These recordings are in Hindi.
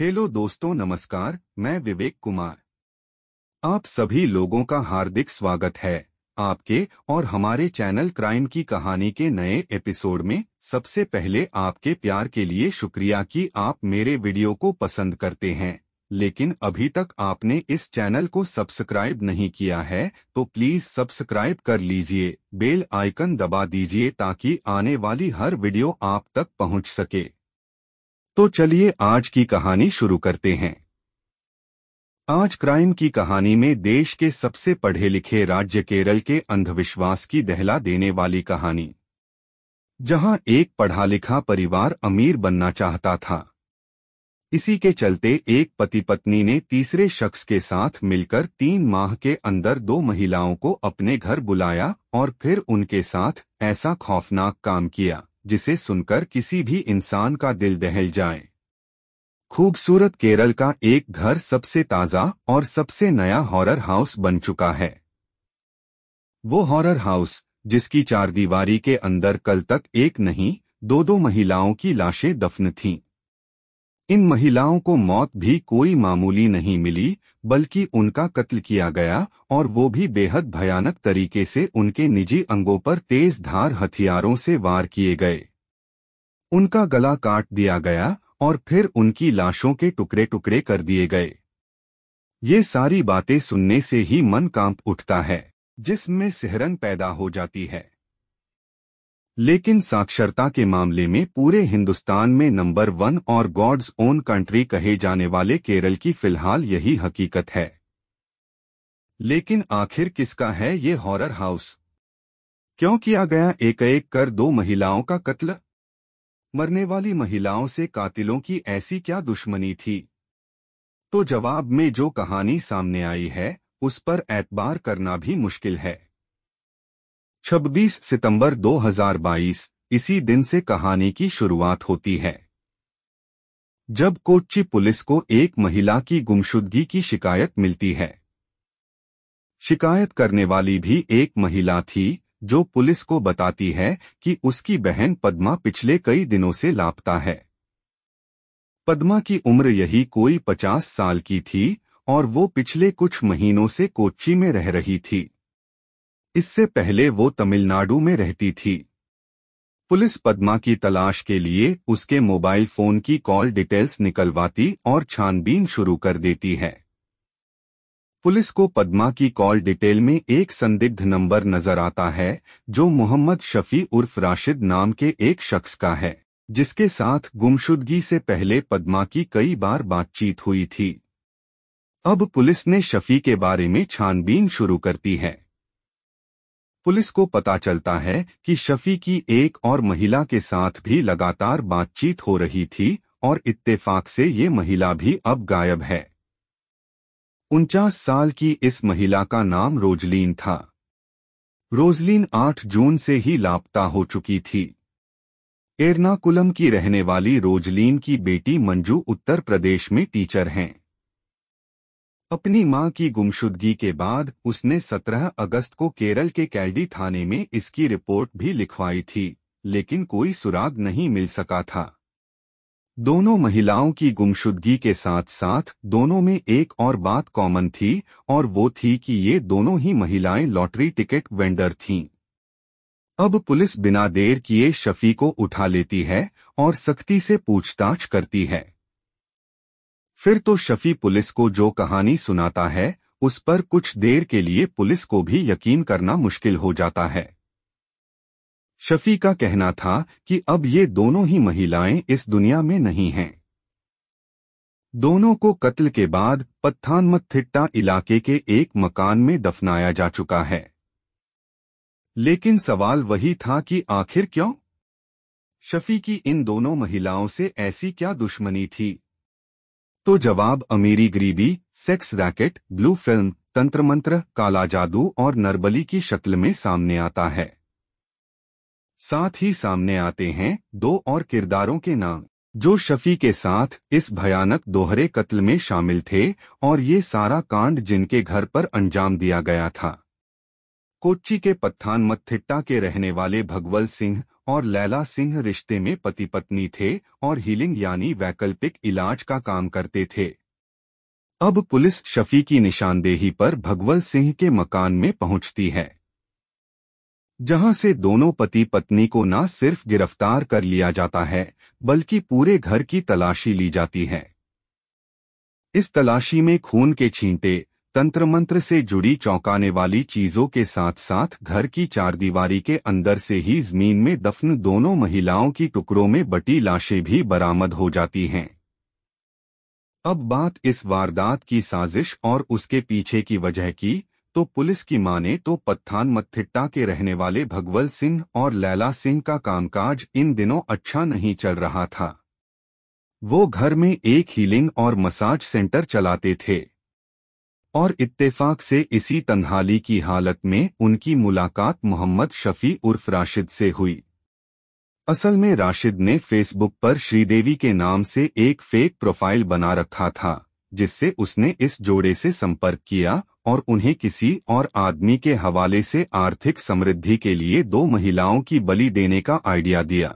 हेलो दोस्तों नमस्कार मैं विवेक कुमार आप सभी लोगों का हार्दिक स्वागत है आपके और हमारे चैनल क्राइम की कहानी के नए एपिसोड में सबसे पहले आपके प्यार के लिए शुक्रिया कि आप मेरे वीडियो को पसंद करते हैं लेकिन अभी तक आपने इस चैनल को सब्सक्राइब नहीं किया है तो प्लीज सब्सक्राइब कर लीजिए बेल आइकन दबा दीजिए ताकि आने वाली हर वीडियो आप तक पहुंच सके तो चलिए आज की कहानी शुरू करते हैं आज क्राइम की कहानी में देश के सबसे पढ़े लिखे राज्य केरल के अंधविश्वास की दहला देने वाली कहानी जहां एक पढ़ा लिखा परिवार अमीर बनना चाहता था इसी के चलते एक पति पत्नी ने तीसरे शख्स के साथ मिलकर तीन माह के अंदर दो महिलाओं को अपने घर बुलाया और फिर उनके साथ ऐसा खौफनाक काम किया जिसे सुनकर किसी भी इंसान का दिल दहल जाए खूबसूरत केरल का एक घर सबसे ताज़ा और सबसे नया हॉरर हाउस बन चुका है वो हॉरर हाउस जिसकी चारदीवारी के अंदर कल तक एक नहीं दो दो महिलाओं की लाशें दफन थीं इन महिलाओं को मौत भी कोई मामूली नहीं मिली बल्कि उनका कत्ल किया गया और वो भी बेहद भयानक तरीके से उनके निजी अंगों पर तेज धार हथियारों से वार किए गए उनका गला काट दिया गया और फिर उनकी लाशों के टुकड़े टुकड़े कर दिए गए ये सारी बातें सुनने से ही मन कांप उठता है जिसमें सिहरन पैदा हो जाती है लेकिन साक्षरता के मामले में पूरे हिंदुस्तान में नंबर वन और गॉड्स ओन कंट्री कहे जाने वाले केरल की फिलहाल यही हकीकत है लेकिन आखिर किसका है ये हॉरर हाउस क्यों किया गया एक एक कर दो महिलाओं का कत्ल मरने वाली महिलाओं से कातिलों की ऐसी क्या दुश्मनी थी तो जवाब में जो कहानी सामने आई है उस पर एतबार करना भी मुश्किल है 26 सितंबर 2022 इसी दिन से कहानी की शुरुआत होती है जब कोच्चि पुलिस को एक महिला की गुमशुदगी की शिकायत मिलती है शिकायत करने वाली भी एक महिला थी जो पुलिस को बताती है कि उसकी बहन पद्मा पिछले कई दिनों से लापता है पद्मा की उम्र यही कोई पचास साल की थी और वो पिछले कुछ महीनों से कोच्चि में रह रही थी इससे पहले वो तमिलनाडु में रहती थी पुलिस पद्मा की तलाश के लिए उसके मोबाइल फोन की कॉल डिटेल्स निकलवाती और छानबीन शुरू कर देती है पुलिस को पद्मा की कॉल डिटेल में एक संदिग्ध नंबर नजर आता है जो मोहम्मद शफी उर्फ राशिद नाम के एक शख्स का है जिसके साथ गुमशुदगी से पहले पद्मा की कई बार बातचीत हुई थी अब पुलिस ने शफी के बारे में छानबीन शुरू करती है पुलिस को पता चलता है कि शफी की एक और महिला के साथ भी लगातार बातचीत हो रही थी और इत्तेफाक से ये महिला भी अब गायब है उनचास साल की इस महिला का नाम रोजलीन था रोजलीन 8 जून से ही लापता हो चुकी थी एर्नाकुलम की रहने वाली रोजलीन की बेटी मंजू उत्तर प्रदेश में टीचर हैं अपनी मां की गुमशुदगी के बाद उसने 17 अगस्त को केरल के कैल्डी थाने में इसकी रिपोर्ट भी लिखवाई थी लेकिन कोई सुराग नहीं मिल सका था दोनों महिलाओं की गुमशुदगी के साथ साथ दोनों में एक और बात कॉमन थी और वो थी कि ये दोनों ही महिलाएं लॉटरी टिकट वेंडर थीं। अब पुलिस बिना देर किए शफी को उठा लेती है और सख्ती से पूछताछ करती है फिर तो शफी पुलिस को जो कहानी सुनाता है उस पर कुछ देर के लिए पुलिस को भी यकीन करना मुश्किल हो जाता है शफी का कहना था कि अब ये दोनों ही महिलाएं इस दुनिया में नहीं हैं दोनों को कत्ल के बाद पत्थानमथिट्टा इलाके के एक मकान में दफनाया जा चुका है लेकिन सवाल वही था कि आखिर क्यों शफी की इन दोनों महिलाओं से ऐसी क्या दुश्मनी थी तो जवाब अमीरी गरीबी सेक्स रैकेट ब्लू फिल्म तंत्र मंत्र काला जादू और नरबली की शक्ल में सामने आता है साथ ही सामने आते हैं दो और किरदारों के नाम जो शफी के साथ इस भयानक दोहरे कत्ल में शामिल थे और ये सारा कांड जिनके घर पर अंजाम दिया गया था कोच्चि के पत्थान मत्थिट्टा के रहने वाले भगवल सिंह और लैला सिंह रिश्ते में पति पत्नी थे और हीलिंग यानी वैकल्पिक इलाज का काम करते थे अब पुलिस शफी की निशानदेही पर भगवल सिंह के मकान में पहुंचती है जहां से दोनों पति पत्नी को न सिर्फ गिरफ्तार कर लिया जाता है बल्कि पूरे घर की तलाशी ली जाती है इस तलाशी में खून के छींटे तंत्र मंत्र से जुड़ी चौंकाने वाली चीजों के साथ साथ घर की चारदीवारी के अंदर से ही जमीन में दफन दोनों महिलाओं की टुकड़ों में बटी लाशें भी बरामद हो जाती हैं अब बात इस वारदात की साजिश और उसके पीछे की वजह की तो पुलिस की माने तो पत्थान मत्थिट्टा के रहने वाले भगवल सिंह और लैला सिंह का कामकाज इन दिनों अच्छा नहीं चल रहा था वो घर में एक हीलिंग और मसाज सेंटर चलाते थे और इत्तेफाक से इसी तन्हाली की हालत में उनकी मुलाकात मोहम्मद शफी उर्फ राशिद से हुई असल में राशिद ने फेसबुक पर श्रीदेवी के नाम से एक फेक प्रोफाइल बना रखा था जिससे उसने इस जोड़े से संपर्क किया और उन्हें किसी और आदमी के हवाले से आर्थिक समृद्धि के लिए दो महिलाओं की बलि देने का आइडिया दिया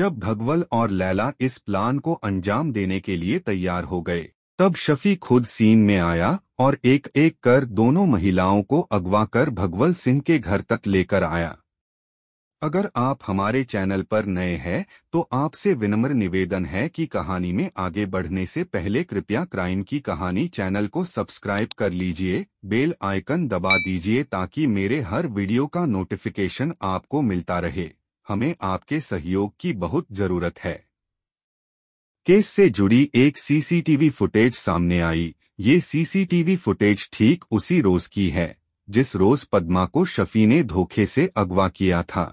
जब भगवल और लैला इस प्लान को अंजाम देने के लिए तैयार हो गए तब शफी खुद सीन में आया और एक एक कर दोनों महिलाओं को अगवा कर भगवल सिंह के घर तक लेकर आया अगर आप हमारे चैनल पर नए हैं तो आपसे विनम्र निवेदन है कि कहानी में आगे बढ़ने से पहले कृपया क्राइम की कहानी चैनल को सब्सक्राइब कर लीजिए बेल आइकन दबा दीजिए ताकि मेरे हर वीडियो का नोटिफिकेशन आपको मिलता रहे हमें आपके सहयोग की बहुत जरूरत है केस से जुड़ी एक सीसीटीवी फुटेज सामने आई ये सीसीटीवी फुटेज ठीक उसी रोज की है जिस रोज पद्मा को शफी ने धोखे से अगवा किया था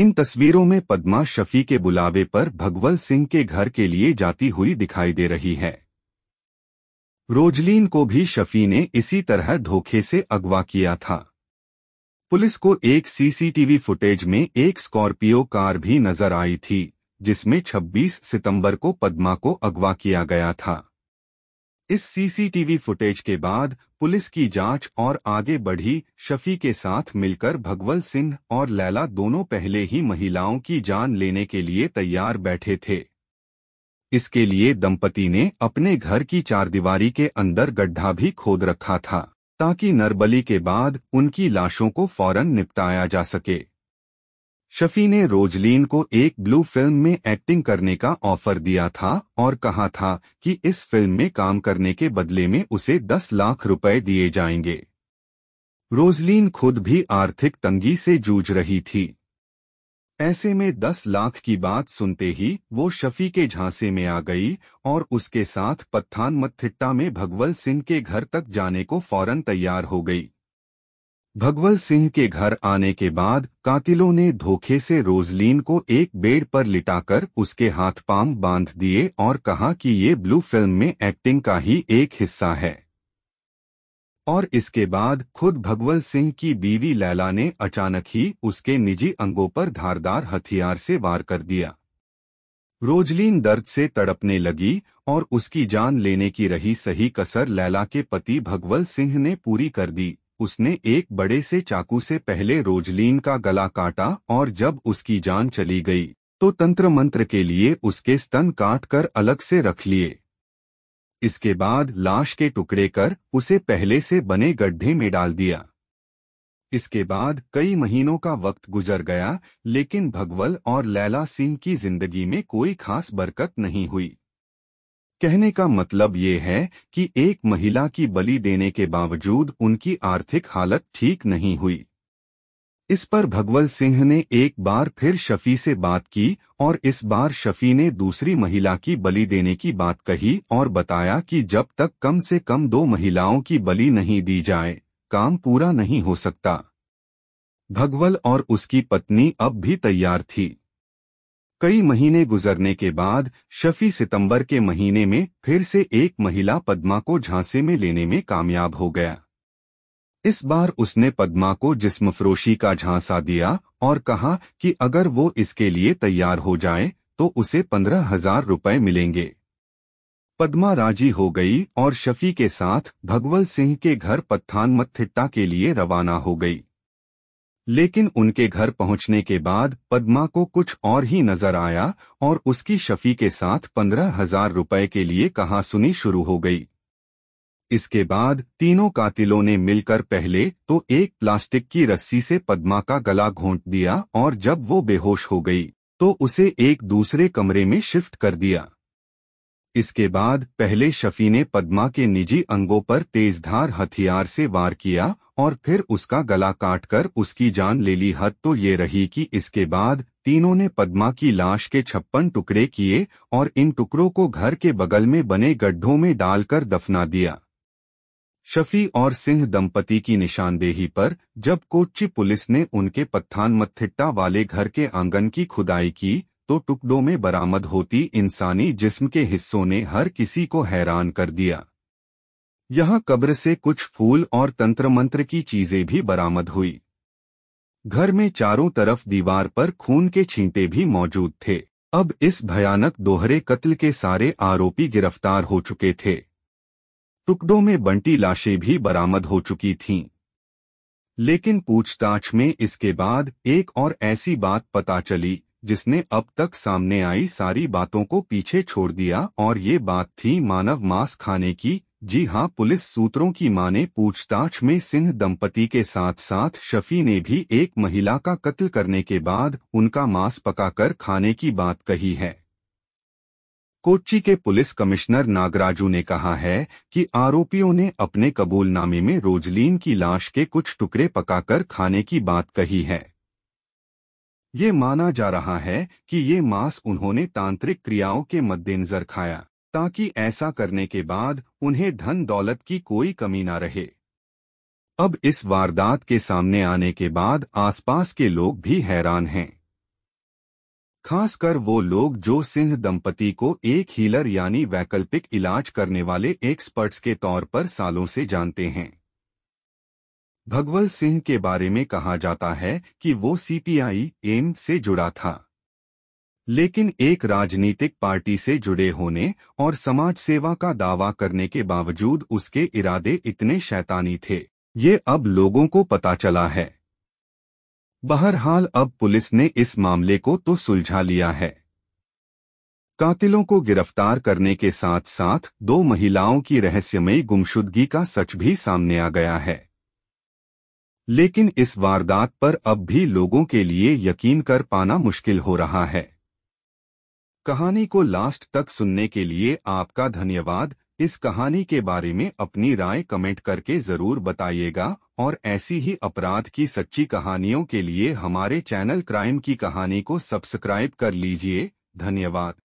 इन तस्वीरों में पद्मा शफी के बुलावे पर भगवल सिंह के घर के लिए जाती हुई दिखाई दे रही है रोजलीन को भी शफी ने इसी तरह धोखे से अगवा किया था पुलिस को एक सीसीटीवी फुटेज में एक स्कॉर्पियो कार भी नजर आई थी जिसमें 26 सितंबर को पद्मा को अगवा किया गया था इस सीसीटीवी फुटेज के बाद पुलिस की जांच और आगे बढ़ी शफी के साथ मिलकर भगवल सिंह और लैला दोनों पहले ही महिलाओं की जान लेने के लिए तैयार बैठे थे इसके लिए दंपति ने अपने घर की चारदीवारी के अंदर गड्ढा भी खोद रखा था ताकि नरबली के बाद उनकी लाशों को फौरन निपटाया जा सके शफी ने रोजलीन को एक ब्लू फिल्म में एक्टिंग करने का ऑफर दिया था और कहा था कि इस फिल्म में काम करने के बदले में उसे 10 लाख रुपए दिए जाएंगे रोजलीन खुद भी आर्थिक तंगी से जूझ रही थी ऐसे में 10 लाख की बात सुनते ही वो शफी के झांसे में आ गई और उसके साथ पत्थान मत्थिट्टा में भगवल सिंह के घर तक जाने को फौरन तैयार हो गई भगवल सिंह के घर आने के बाद कातिलों ने धोखे से रोजलीन को एक बेड पर लिटाकर उसके हाथ पाम बांध दिए और कहा कि ये ब्लू फिल्म में एक्टिंग का ही एक हिस्सा है और इसके बाद खुद भगवल सिंह की बीवी लैला ने अचानक ही उसके निजी अंगों पर धारदार हथियार से वार कर दिया रोजलीन दर्द से तड़पने लगी और उसकी जान लेने की रही सही कसर लैला के पति भगवल सिंह ने पूरी कर दी उसने एक बड़े से चाकू से पहले रोजलीन का गला काटा और जब उसकी जान चली गई तो तंत्र मंत्र के लिए उसके स्तन काट कर अलग से रख लिए इसके बाद लाश के टुकड़े कर उसे पहले से बने गड्ढे में डाल दिया इसके बाद कई महीनों का वक्त गुजर गया लेकिन भगवल और लैला सिंह की जिंदगी में कोई खास बरकत नहीं हुई कहने का मतलब ये है कि एक महिला की बलि देने के बावजूद उनकी आर्थिक हालत ठीक नहीं हुई इस पर भगवल सिंह ने एक बार फिर शफी से बात की और इस बार शफी ने दूसरी महिला की बलि देने की बात कही और बताया कि जब तक कम से कम दो महिलाओं की बलि नहीं दी जाए काम पूरा नहीं हो सकता भगवल और उसकी पत्नी अब भी तैयार थी कई महीने गुजरने के बाद शफी सितंबर के महीने में फिर से एक महिला पद्मा को झांसे में लेने में कामयाब हो गया इस बार उसने पद्मा को जिस्मफरोशी का झांसा दिया और कहा कि अगर वो इसके लिए तैयार हो जाए तो उसे पंद्रह हजार रुपये मिलेंगे पद्मा राजी हो गई और शफी के साथ भगवल सिंह के घर पत्थान मत्थिट्टा के लिए रवाना हो गई लेकिन उनके घर पहुंचने के बाद पद्मा को कुछ और ही नजर आया और उसकी शफी के साथ पंद्रह हजार रुपए के लिए कहा सुनी शुरू हो गई इसके बाद तीनों कातिलों ने मिलकर पहले तो एक प्लास्टिक की रस्सी से पद्मा का गला घोंट दिया और जब वो बेहोश हो गई तो उसे एक दूसरे कमरे में शिफ्ट कर दिया इसके बाद पहले शफी ने पद्मा के निजी अंगों पर तेजधार हथियार से वार किया और फिर उसका गला काटकर उसकी जान ले ली हद तो ये रही कि इसके बाद तीनों ने पद्मा की लाश के छप्पन टुकड़े किए और इन टुकड़ों को घर के बगल में बने गड्ढों में डालकर दफना दिया शफी और सिंह दंपति की निशानदेही पर जब कोच्चि पुलिस ने उनके पत्थान मत्थिट्टा वाले घर के आंगन की खुदाई की तो टुकड़ों में बरामद होती इंसानी जिस्म के हिस्सों ने हर किसी को हैरान कर दिया यहां कब्र से कुछ फूल और तंत्र मंत्र की चीजें भी बरामद हुई घर में चारों तरफ दीवार पर खून के छींटे भी मौजूद थे अब इस भयानक दोहरे कत्ल के सारे आरोपी गिरफ्तार हो चुके थे टुकड़ों में बंटी लाशें भी बरामद हो चुकी थीं लेकिन पूछताछ में इसके बाद एक और ऐसी बात पता चली जिसने अब तक सामने आई सारी बातों को पीछे छोड़ दिया और ये बात थी मानव मांस खाने की जी हां पुलिस सूत्रों की माने पूछताछ में सिंह दंपति के साथ साथ शफी ने भी एक महिला का कत्ल करने के बाद उनका मांस पकाकर खाने की बात कही है कोच्चि के पुलिस कमिश्नर नागराजू ने कहा है कि आरोपियों ने अपने कबूलनामे में रोजलीन की लाश के कुछ टुकड़े पकाकर खाने की बात कही है ये माना जा रहा है कि ये मांस उन्होंने तांत्रिक क्रियाओं के मद्देनजर खाया ताकि कि ऐसा करने के बाद उन्हें धन दौलत की कोई कमी ना रहे अब इस वारदात के सामने आने के बाद आसपास के लोग भी हैरान हैं खासकर वो लोग जो सिंह दंपति को एक हीलर यानी वैकल्पिक इलाज करने वाले एक्सपर्ट्स के तौर पर सालों से जानते हैं भगवल सिंह के बारे में कहा जाता है कि वो सीपीआई एम से जुड़ा था लेकिन एक राजनीतिक पार्टी से जुड़े होने और समाज सेवा का दावा करने के बावजूद उसके इरादे इतने शैतानी थे ये अब लोगों को पता चला है बहरहाल अब पुलिस ने इस मामले को तो सुलझा लिया है कातिलों को गिरफ्तार करने के साथ साथ दो महिलाओं की रहस्यमयी गुमशुदगी का सच भी सामने आ गया है लेकिन इस वारदात पर अब भी लोगों के लिए यकीन कर पाना मुश्किल हो रहा है कहानी को लास्ट तक सुनने के लिए आपका धन्यवाद इस कहानी के बारे में अपनी राय कमेंट करके जरूर बताइएगा और ऐसी ही अपराध की सच्ची कहानियों के लिए हमारे चैनल क्राइम की कहानी को सब्सक्राइब कर लीजिए धन्यवाद